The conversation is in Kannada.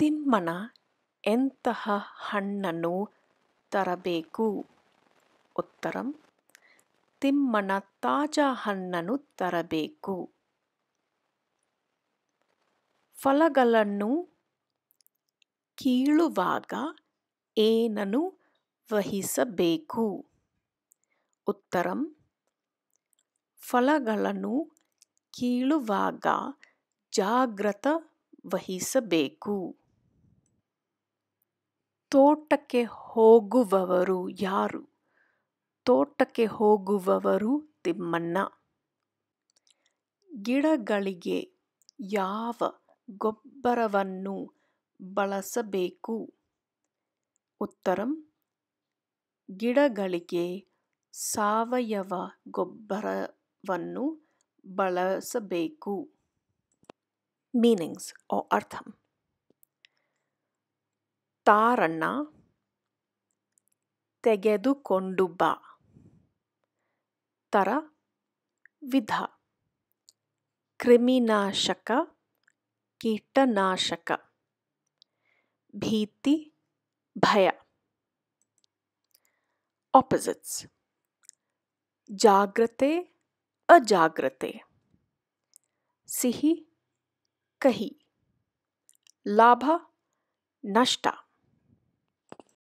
ತಿಮ್ಮನ ಎಂತಹ ಹಣ್ಣನ್ನು ತರಬೇಕು ಉತ್ತರಂ ತಿಮ್ಮನ ತಾಜಾ ಹಣ್ಣನ್ನು ತರಬೇಕು ಫಲಗಳನ್ನು ಕೀಳುವಾಗ ಏನನ್ನು ವಹಿಸಬೇಕು ಉತ್ತರಂ ಫಲಗಳನ್ನು ಕೀಳುವಾಗ ಜಾಗ್ರತ ವಹಿಸಬೇಕು ತೋಟಕ್ಕೆ ಹೋಗುವವರು ಯಾರು ತೋಟಕ್ಕೆ ಹೋಗುವವರು ತಿಮ್ಮಣ್ಣ ಗಿಡಗಳಿಗೆ ಯಾವ ಗೊಬ್ಬರವನ್ನು ಬಳಸಬೇಕು ಉತ್ತರಂ ಗಿಡಗಳಿಗೆ ಸಾವಯವ ಗೊಬ್ಬರವನ್ನು ಬಳಸಬೇಕು ಮೀನಿಂಗ್ಸ್ ಅರ್ಥಂ ತಾರನ್ನ ತೆಗೆದುಕೊಂಡು ಬಾ ತರ ವಿಧ ಕ್ರಿಮಿನಾಶಕ ಕೀಟನಾಶಕ ಭೀತಿ ಭಯ ಆಪೋಸಿಟ್ಸ್ ಜಾಗ್ರತೆ ಅಜಾಗ್ರತೆ ಸಿಹಿ ಕಹಿ ಲಾಭ ನಷ್ಟ